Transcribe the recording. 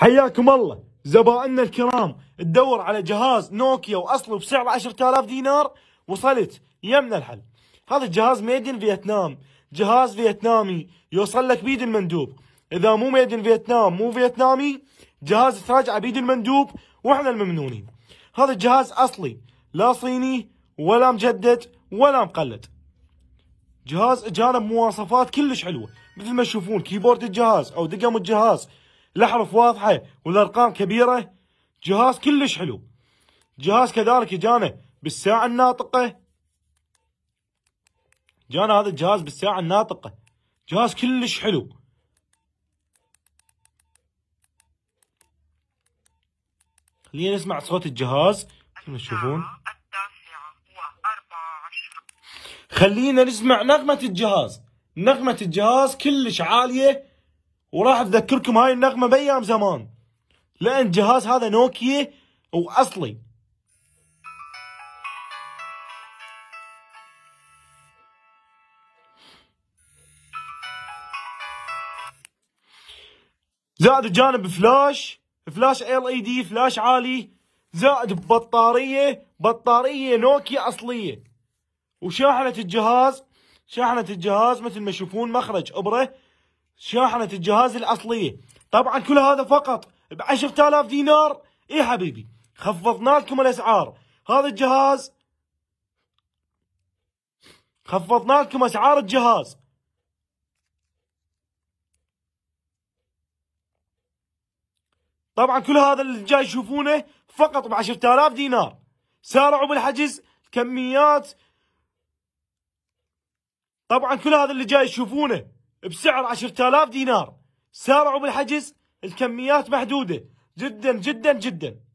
حياكم الله زبائننا الكرام تدور على جهاز نوكيا واصله بسعر 10000 دينار وصلت يمنا الحل هذا الجهاز ميدن فيتنام جهاز فيتنامي يوصل لك بيد المندوب اذا مو ميدن فيتنام مو فيتنامي جهاز تراجع بيد المندوب واحنا الممنونين هذا الجهاز اصلي لا صيني ولا مجدد ولا مقلد جهاز اجانا بمواصفات كلش حلوه مثل ما تشوفون كيبورد الجهاز او دقم الجهاز الاحرف واضحه والارقام كبيره جهاز كلش حلو جهاز كذلك جانا بالساعه الناطقه جانا هذا الجهاز بالساعه الناطقه جهاز كلش حلو خلينا نسمع صوت الجهاز تشوفون خلينا نسمع نغمة الجهاز نغمة الجهاز كلش عالية وراح اذكركم هاي النغمه بايام زمان لان الجهاز هذا نوكيا واصلي زائد جانب فلاش فلاش ال اي دي فلاش عالي زائد بطاريه بطاريه نوكيا اصليه وشاحنه الجهاز شاحنه الجهاز مثل ما تشوفون مخرج ابره شاحنة الجهاز الأصلية طبعا كل هذا فقط ب 10000 دينار إيه حبيبي خفضنا لكم الأسعار هذا الجهاز خفضنا لكم أسعار الجهاز طبعا كل هذا اللي جاي يشوفونه فقط ب 10000 دينار سارعوا بالحجز كميات طبعا كل هذا اللي جاي يشوفونه بسعر 10000 دينار سارعوا بالحجز الكميات محدودة جدا جدا جدا